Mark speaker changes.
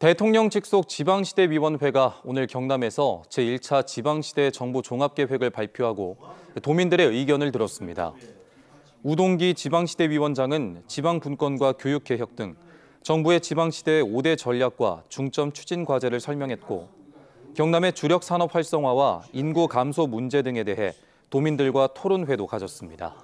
Speaker 1: 대통령 직속 지방시대위원회가 오늘 경남에서 제1차 지방시대 정부 종합계획을 발표하고 도민들의 의견을 들었습니다. 우동기 지방시대위원장은 지방분권과 교육개혁 등 정부의 지방시대 5대 전략과 중점 추진 과제를 설명했고 경남의 주력 산업 활성화와 인구 감소 문제 등에 대해 도민들과 토론회도 가졌습니다.